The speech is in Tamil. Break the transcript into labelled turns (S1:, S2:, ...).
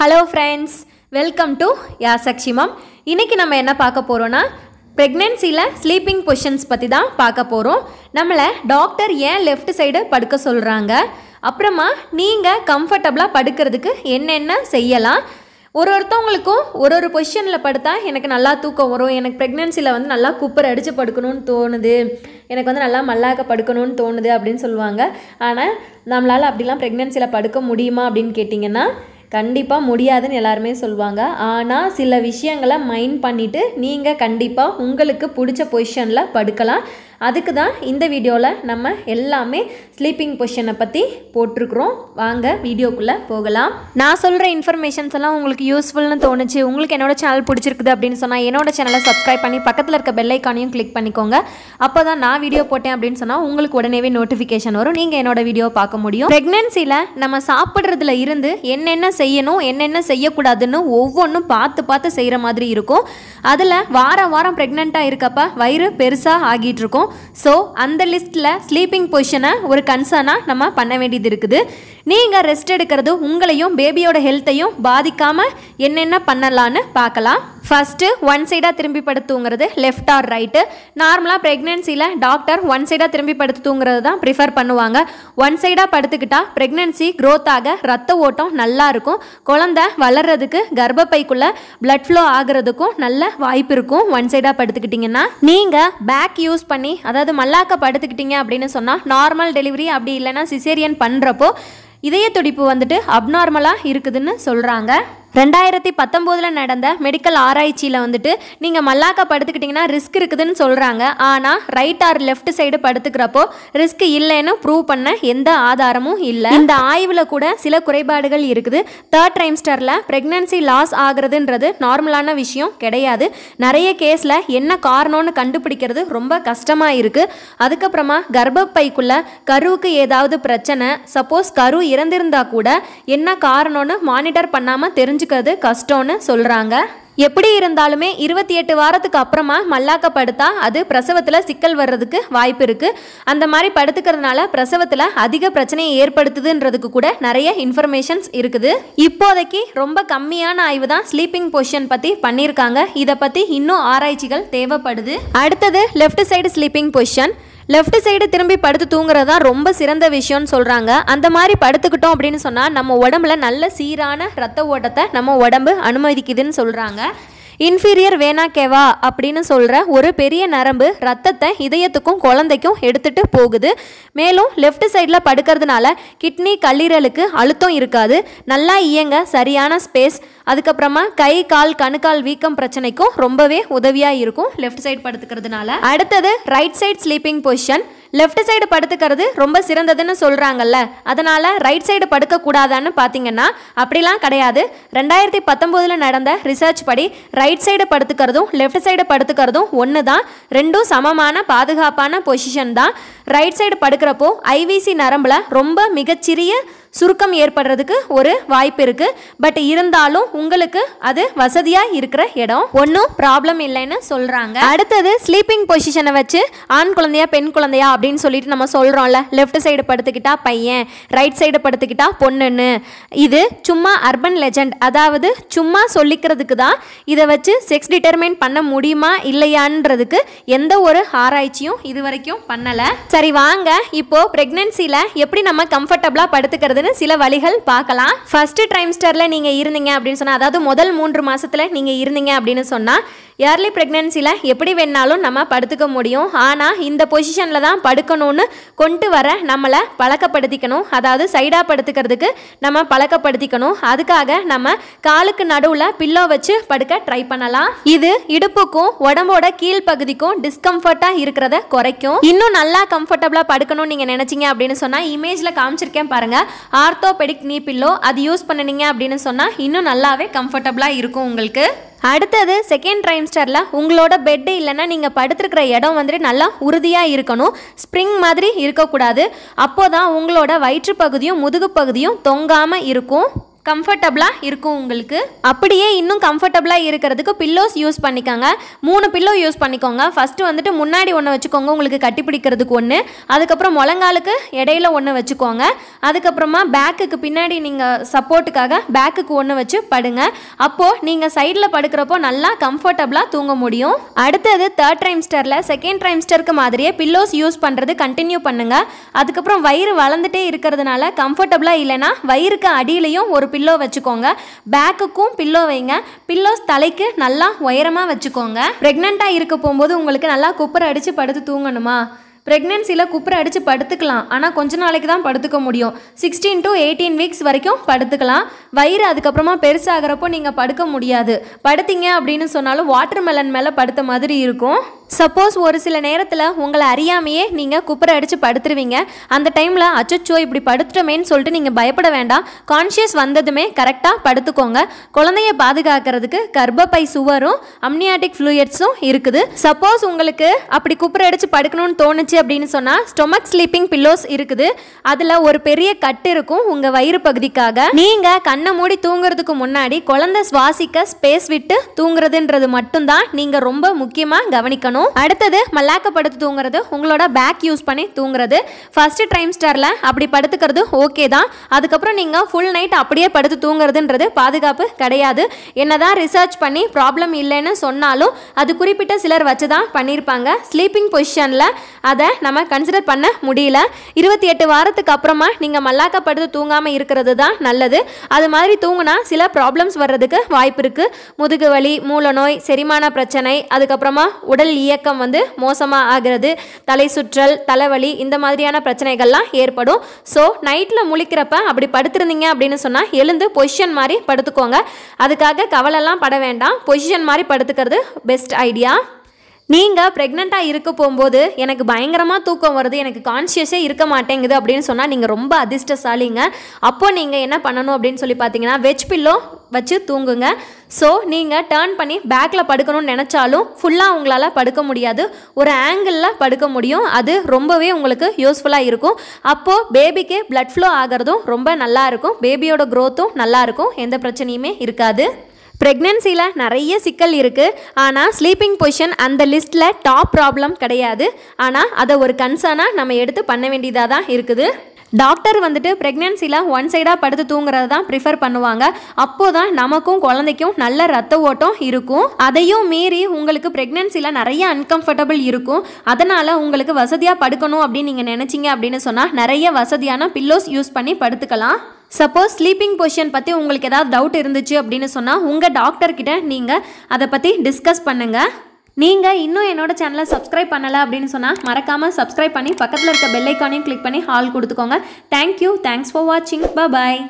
S1: ஹலோ ஃப்ரெண்ட்ஸ் வெல்கம் டு யாசக்ஷிமம் இன்றைக்கி நம்ம என்ன பார்க்க போகிறோன்னா ப்ரெக்னென்சியில் ஸ்லீப்பிங் பொஷன்ஸ் பற்றி தான் பார்க்க போகிறோம் நம்மளை டாக்டர் ஏன் லெஃப்ட் சைடு படுக்க சொல்கிறாங்க அப்புறமா நீங்கள் கம்ஃபர்டபுளாக படுக்கிறதுக்கு என்னென்ன செய்யலாம் ஒரு ஒருத்தவங்களுக்கும் ஒரு ஒரு பொசிஷனில் படுத்தா எனக்கு நல்லா தூக்கம் வரும் எனக்கு ப்ரெக்னென்சியில் வந்து நல்லா குப்பர் அடித்து படுக்கணும்னு தோணுது எனக்கு வந்து நல்லா மல்லாக்க படுக்கணும்னு தோணுது அப்படின்னு சொல்லுவாங்க ஆனால் நம்மளால் அப்படிலாம் ப்ரெக்னென்சியில் படுக்க முடியுமா அப்படின்னு கேட்டிங்கன்னா கண்டிப்பாக முடியாதுன்னு எல்லாருமே சொல்லுவாங்க ஆனால் சில விஷயங்களை மைண்ட் பண்ணிவிட்டு நீங்கள் கண்டிப்பாக உங்களுக்கு பிடிச்ச பொசிஷனில் படுக்கலாம் அதுக்கு தான் இந்த வீடியோவில் நம்ம எல்லாமே ஸ்லீப்பிங் பொஷனை பற்றி போட்டிருக்கிறோம் வாங்க வீடியோக்குள்ளே போகலாம் நான் சொல்கிற இன்ஃபர்மேஷன்ஸ் எல்லாம் உங்களுக்கு யூஸ்ஃபுல்னு தோணுச்சு உங்களுக்கு என்னோடய சேனல் பிடிச்சிருக்குது அப்படின்னு சொன்னால் என்னோட சேனலை சப்ஸ்கிரைப் பண்ணி பக்கத்தில் இருக்க பெல்லைக்கானையும் கிளிக் பண்ணிக்கோங்க அப்போ தான் நான் வீடியோ போட்டேன் அப்படின்னு சொன்னால் உங்களுக்கு உடனே நோட்டிஃபிகேஷன் வரும் நீங்கள் என்னோட வீடியோ பார்க்க முடியும் ப்ரெக்னென்சியில் நம்ம சாப்பிட்றதுல இருந்து என்னென்ன செய்யணும் என்னென்ன செய்யக்கூடாதுன்னு ஒவ்வொன்றும் பார்த்து பார்த்து செய்கிற மாதிரி இருக்கும் அதில் வாரம் வாரம் ப்ரெக்னெண்ட்டாக இருக்கப்போ வயிறு பெருசாக ஆகிட்டு இருக்கும் ஸோ அந்த லிஸ்ட்டில் ஸ்லீப்பிங் பொசிஷனை ஒரு கன்சர்னாக நம்ம பண்ண வேண்டியது இருக்குது நீங்கள் ரெஸ்ட் எடுக்கிறது உங்களையும் பேபியோட ஹெல்த்தையும் பாதிக்காமல் என்னென்ன பண்ணலான்னு பார்க்கலாம் ஃபஸ்ட்டு ஒன் சைடாக திரும்பி படுத்து தூங்குறது லெஃப்ட் ஆர் ரைட்டு நார்மலாக ப்ரெக்னென்சியில் டாக்டர் ஒன் சைடாக திரும்பி படுத்து தூங்குறது தான் ப்ரிஃபர் பண்ணுவாங்க ஒன் சைடாக படுத்துக்கிட்டால் ப்ரெக்னென்சி க்ரோத் ஆக ரத்த ஓட்டம் நல்லா இருக்கும் குழந்த வளர்கிறதுக்கு கர்ப்பப்பைக்குள்ளே பிளட் ஃப்ளோ ஆகிறதுக்கும் நல்ல வாய்ப்பு இருக்கும் ஒன் சைடாக படுத்துக்கிட்டிங்கன்னா நீங்கள் பேக் யூஸ் பண்ணி அதாவது மல்லாக்க படுத்துக்கிட்டீங்க அப்படின்னு சொன்னால் நார்மல் டெலிவரி அப்படி இல்லைன்னா சிசேரியன் பண்ணுறப்போ இதய துடிப்பு வந்துட்டு அப்நார்மலாக இருக்குதுன்னு சொல்கிறாங்க ரெண்டாயிரத்தி பத்தொம்போதில் நடந்த மெடிக்கல் ஆராய்ச்சியில் வந்துட்டு நீங்கள் மல்லாக்கா படுத்துக்கிட்டிங்கன்னா ரிஸ்க் இருக்குதுன்னு சொல்கிறாங்க ஆனால் ரைட் ஆர் லெஃப்ட் சைடு படுத்துக்கிறப்போ ரிஸ்க் இல்லைன்னு ப்ரூவ் பண்ண எந்த ஆதாரமும் இல்லை இந்த ஆய்வில் கூட சில குறைபாடுகள் இருக்குது தேர்ட் ட்ரைம்ஸ்டரில் ப்ரெக்னன்சி லாஸ் ஆகுறதுன்றது நார்மலான விஷயம் கிடையாது நிறைய கேஸில் என்ன காரணம்னு கண்டுபிடிக்கிறது ரொம்ப கஷ்டமாக இருக்குது அதுக்கப்புறமா கர்ப்பப்பைக்குள்ளே கருவுக்கு ஏதாவது பிரச்சனை சப்போஸ் கரு இறந்திருந்தால் கூட என்ன காரணம்னு மானிட்டர் பண்ணாமல் தெரிஞ்சு புரிஞ்சுக்கிறது கஷ்டம்னு சொல்கிறாங்க எப்படி இருந்தாலுமே இருபத்தி எட்டு வாரத்துக்கு அப்புறமா மல்லாக்க படுத்தா அது பிரசவத்தில் சிக்கல் வர்றதுக்கு வாய்ப்பு இருக்குது அந்த மாதிரி படுத்துக்கிறதுனால பிரசவத்தில் அதிக பிரச்சனையை ஏற்படுத்துதுன்றதுக்கு கூட நிறைய இன்ஃபர்மேஷன்ஸ் இருக்குது இப்போதைக்கு ரொம்ப கம்மியான ஆய்வு தான் ஸ்லீப்பிங் பொசிஷன் பற்றி பண்ணியிருக்காங்க இதை பற்றி இன்னும் ஆராய்ச்சிகள் தேவைப்படுது அடுத்தது left side sleeping position left side திரும்பி படுத்து தூங்குறதா ரொம்ப சிறந்த விஷயம்னு சொல்கிறாங்க அந்த மாதிரி படுத்துக்கிட்டோம் அப்படின்னு சொன்னால் நம்ம உடம்புல நல்ல சீரான ரத்த ஓட்டத்தை நம்ம உடம்பு அனுமதிக்குதுன்னு சொல்கிறாங்க இன்ஃபீரியர் வேணா கேவா அப்படின்னு சொல்கிற ஒரு பெரிய நரம்பு ரத்தத்தை இதயத்துக்கும் குழந்தைக்கும் எடுத்துகிட்டு போகுது மேலும் லெஃப்ட் சைடில் படுக்கிறதுனால கிட்னி கல்லீரலுக்கு அழுத்தம் இருக்காது நல்லா இயங்க சரியான ஸ்பேஸ் அதுக்கப்புறமா கை கால் கணுக்கால் வீக்கம் பிரச்சனைக்கும் ரொம்பவே உதவியாக இருக்கும் லெஃப்ட் சைடு படுத்துக்கிறதுனால அடுத்தது right side sleeping position left side படுத்துக்கிறது ரொம்ப சிறந்ததுன்னு சொல்கிறாங்கல்ல அதனால் ரைட் சைடு படுக்கக்கூடாதான்னு பார்த்தீங்கன்னா அப்படிலாம் கிடையாது ரெண்டாயிரத்தி பத்தொம்போதில் நடந்த ரிசர்ச் படி ரைட் சைடு படுத்துக்கிறதும் லெஃப்ட் சைடு படுத்துக்கிறதும் ஒன்று தான் ரெண்டும் சமமான பாதுகாப்பான பொசிஷன் தான் ரைட் சைடு படுக்கிறப்போ ஐவிசி நரம்பில் ரொம்ப மிகச்சிறிய சுருக்கம் ஏற்படுறதுக்கு ஒரு வாய்ப்பு இருக்குது பட் இருந்தாலும் உங்களுக்கு அது வசதியாக இருக்கிற இடம் ஒன்றும் ப்ராப்ளம் இல்லைன்னு சொல்கிறாங்க அடுத்தது ஸ்லீப்பிங் பொசிஷனை வச்சு ஆண் குழந்தையா பெண் குழந்தையா அப்படின்னு சொல்லிட்டு நம்ம சொல்கிறோம்ல லெஃப்ட் சைடு படுத்துக்கிட்டா பையன் ரைட் சைடு படுத்துக்கிட்டா பொண்ணுன்னு இது சும்மா அர்பன் லெஜண்ட் அதாவது சும்மா சொல்லிக்கிறதுக்கு தான் இதை வச்சு செக்ஸ் டிட்டர்மைன் பண்ண முடியுமா இல்லையான்றதுக்கு எந்த ஒரு ஆராய்ச்சியும் இது வரைக்கும் பண்ணலை சரி வாங்க இப்போது ப்ரெக்னென்சியில் எப்படி நம்ம கம்ஃபர்டபுளாக படுத்துக்கிறது போகுதுன்னு சில வழிகள் பார்க்கலாம் ஃபர்ஸ்ட் ட்ரைம்ஸ்டரில் நீங்கள் இருந்தீங்க அப்படின்னு சொன்னால் அதாவது முதல் மூன்று மாதத்தில் நீங்கள் இருந்தீங்க அப்படின்னு சொன்னால் இயர்லி ப்ரெக்னன்சியில் எப்படி வேணாலும் நம்ம படுத்துக்க முடியும் ஆனால் இந்த பொசிஷனில் தான் படுக்கணும்னு கொண்டு வர நம்மளை பழக்கப்படுத்திக்கணும் அதாவது சைடாக படுத்துக்கிறதுக்கு நம்ம பழக்கப்படுத்திக்கணும் அதுக்காக நம்ம காலுக்கு நடுவில் பில்லோ வச்சு படுக்க ட்ரை பண்ணலாம் இது இடுப்புக்கும் உடம்போட கீழ் பகுதிக்கும் டிஸ்கம்ஃபர்ட்டாக இருக்கிறத குறைக்கும் இன்னும் நல்லா கம்ஃபர்டபுளாக படுக்கணும்னு நீங்கள் நினச்சிங்க அப்படின்னு சொன்னால் இமேஜில் காமிச்சிருக்கேன் பாருங்கள் ஆர்த்தோபெடிக் நீ பில்லோ அது யூஸ் பண்ணனீங்க அப்படின்னு சொன்னால் இன்னும் நல்லாவே கம்ஃபர்டபுளாக இருக்கும் உங்களுக்கு அடுத்தது செகண்ட் ட்ரைம்ஸ்டரில் உங்களோட பெட்டு இல்லைன்னா நீங்கள் படுத்துருக்கிற இடம் வந்துட்டு நல்லா உறுதியாக இருக்கணும் ஸ்ப்ரிங் மாதிரி இருக்கக்கூடாது அப்போதான் தான் உங்களோட வயிற்று பகுதியும் முதுகு பகுதியும் தொங்காமல் இருக்கும் கம்ஃபர்டபுளாக இருக்கும் உங்களுக்கு அப்படியே இன்னும் கம்ஃபர்டபுளாக இருக்கிறதுக்கு பில்லோஸ் யூஸ் பண்ணிக்கோங்க மூணு பில்லோ யூஸ் பண்ணிக்கோங்க ஃபஸ்ட்டு வந்துட்டு முன்னாடி ஒன்று வச்சுக்கோங்க உங்களுக்கு கட்டி பிடிக்கிறதுக்கு ஒன்று அதுக்கப்புறம் முழங்காலுக்கு இடையில ஒன்று வச்சுக்கோங்க அதுக்கப்புறமா பேக்குக்கு பின்னாடி நீங்கள் சப்போர்ட்டுக்காக பேக்குக்கு ஒன்று வச்சு படுங்க அப்போது நீங்கள் சைடில் படுக்கிறப்போ நல்லா கம்ஃபர்டபுளாக தூங்க முடியும் அடுத்தது தேர்ட் ட்ரைம்ஸ்டரில் செகண்ட் ட்ரைம்ஸ்டருக்கு மாதிரியே பில்லோஸ் யூஸ் பண்ணுறது கண்டினியூ பண்ணுங்கள் அதுக்கப்புறம் வயிறு வளர்ந்துட்டே இருக்கிறதுனால கம்ஃபர்டபுளாக இல்லைனா வயிறுக்கு அடியிலையும் ஒரு பில்லோ வச்சுக்கோங்க பேக்குக்கும் பில்லோ வைங்க பில்லோஸ் தலைக்கு நல்லா உயரமாக வச்சுக்கோங்க ப்ரெக்னெண்ட்டாக இருக்க போகும்போது உங்களுக்கு நல்லா குப்பரை அடித்து படுத்து தூங்கணுமா ப்ரெக்னென்சியில் குப்புற அடித்து படுத்துக்கலாம் ஆனால் கொஞ்ச நாளைக்கு தான் படுத்துக்க முடியும் சிக்ஸ்டீன் டு எயிட்டீன் வீக்ஸ் வரைக்கும் படுத்துக்கலாம் வயிறு அதுக்கப்புறமா பெருசாகிறப்போ நீங்கள் படுக்க முடியாது படுத்தீங்க அப்படின்னு சொன்னாலும் வாட்டர் மெலன் மேலே படுத்த மாதிரி இருக்கும் சப்போஸ் ஒரு சில நேரத்தில் உங்களை அறியாமையே நீங்கள் குப்பரை அடித்து படுத்துருவீங்க அந்த டைமில் அச்சச்சோ இப்படி படுத்துட்டோமேன்னு சொல்லிட்டு நீங்கள் பயப்பட வேண்டாம் கான்ஷியஸ் வந்ததுமே கரெக்டாக படுத்துக்கோங்க குழந்தைய பாதுகாக்கிறதுக்கு கர்ப்பப்பை சுவரும் அம்னியாட்டிக் ஃப்ளூயட்ஸும் இருக்குது சப்போஸ் உங்களுக்கு அப்படி குப்பரை அடித்து படுக்கணும்னு தோணுச்சு அப்படின்னு சொன்னால் ஸ்டொமக் ஸ்லீப்பிங் பில்லோஸ் இருக்குது அதில் ஒரு பெரிய கட்டு இருக்கும் உங்கள் வயிறு பகுதிக்காக நீங்கள் கண்ணை மூடி தூங்குறதுக்கு முன்னாடி குழந்தை சுவாசிக்க ஸ்பேஸ் விட்டு தூங்குறதுன்றது மட்டும்தான் நீங்கள் ரொம்ப முக்கியமாக கவனிக்கணும் பண்ணணும் அடுத்தது மல்லாக்க படுத்து தூங்குறது உங்களோட பேக் யூஸ் பண்ணி தூங்குறது ஃபர்ஸ்ட் டைம் ஸ்டாரில் அப்படி படுத்துக்கிறது ஓகே தான் அதுக்கப்புறம் நீங்கள் ஃபுல் நைட் அப்படியே படுத்து தூங்குறதுன்றது பாதுகாப்பு கிடையாது என்னதான் ரிசர்ச் பண்ணி ப்ராப்ளம் இல்லைன்னு சொன்னாலும் அது குறிப்பிட்ட சிலர் வச்சு தான் பண்ணியிருப்பாங்க ஸ்லீப்பிங் பொசிஷனில் அதை நம்ம கன்சிடர் பண்ண முடியல இருபத்தி எட்டு வாரத்துக்கு அப்புறமா நீங்கள் மல்லாக்கப்படுத்து தூங்காமல் இருக்கிறது தான் நல்லது அது மாதிரி தூங்குனா சில ப்ராப்ளம்ஸ் வர்றதுக்கு வாய்ப்பு இருக்குது முதுகு வலி மூல நோய் செரிமான பிரச்சனை அதுக்கப்புறமா உடல் இயக்கம் வந்து மோசமாக ஆகிறது தலை சுற்றல் தலைவலி இந்த மாதிரியான பிரச்சனைகள்லாம் ஏற்படும் ஸோ நைட்டில் முழிக்கிறப்ப அப்படி படுத்துருந்தீங்க அப்படின்னு சொன்னால் எழுந்து பொசிஷன் மாதிரி படுத்துக்கோங்க அதுக்காக கவலைலாம் பட வேண்டாம் பொசிஷன் மாதிரி படுத்துக்கிறது பெஸ்ட் ஐடியா நீங்கள் ப்ரெக்னெண்ட்டாக இருக்க போகும்போது எனக்கு பயங்கரமாக தூக்கம் வருது எனக்கு கான்சியஸே இருக்க மாட்டேங்குது அப்படின்னு சொன்னால் நீங்கள் ரொம்ப அதிர்ஷ்டசாலிங்க அப்போது நீங்கள் என்ன பண்ணணும் அப்படின்னு சொல்லி பார்த்தீங்கன்னா வெஜ் பில்லோ வச்சு தூங்குங்க ஸோ நீங்கள் டேர்ன் பண்ணி பேக்கில் படுக்கணும்னு நினச்சாலும் ஃபுல்லாக உங்களால் படுக்க முடியாது ஒரு ஆங்கிளில் படுக்க முடியும் அது ரொம்பவே உங்களுக்கு யூஸ்ஃபுல்லாக இருக்கும் அப்போது பேபிக்கு பிளட் ஃப்ளோ ஆகிறதும் ரொம்ப நல்லாயிருக்கும் பேபியோட க்ரோத்தும் நல்லாயிருக்கும் எந்த பிரச்சனையுமே இருக்காது ப்ரெக்னென்சியில் நிறைய சிக்கல் இருக்குது ஆனால் ஸ்லீப்பிங் பொசிஷன் அந்த லிஸ்ட்டில் டாப் ப்ராப்ளம் கிடையாது ஆனால் அதை ஒரு கன்சர்னாக நம்ம எடுத்து பண்ண வேண்டியதாக தான் இருக்குது டாக்டர் வந்துட்டு ப்ரெக்னென்சியில் ஒன் சைடாக படுத்து தூங்குறது தான் ப்ரிஃபர் பண்ணுவாங்க அப்போ தான் நமக்கும் குழந்தைக்கும் நல்ல ரத்த ஓட்டம் இருக்கும் அதையும் மீறி உங்களுக்கு ப்ரெக்னென்சியில் நிறைய அன்கம்ஃபர்டபுள் இருக்கும் அதனால் உங்களுக்கு வசதியாக படுக்கணும் அப்படின்னு நீங்கள் நினச்சிங்க அப்படின்னு சொன்னால் நிறைய வசதியான பில்லோஸ் யூஸ் பண்ணி படுத்துக்கலாம் சப்போஸ் ஸ்லீப்பிங் பொசிஷன் பற்றி உங்களுக்கு ஏதாவது டவுட் இருந்துச்சு அப்படின்னு சொன்னால் உங்கள் டாக்டர்கிட்ட நீங்கள் அதை பற்றி டிஸ்கஸ் பண்ணுங்கள் நீங்கள் இன்னும் என்னோட சேனலை சப்ஸ்கிரைப் பண்ணலை அப்படின்னு சொன்னால் மறக்காமல் சப்ஸ்கிரைப் பண்ணி பக்கத்தில் இருக்க பெல்லைக்கானையும் கிளிக் பண்ணி ஹால் கொடுத்துக்கோங்க தேங்க்யூ தேங்க்ஸ் ஃபார் வாட்சிங் பாய்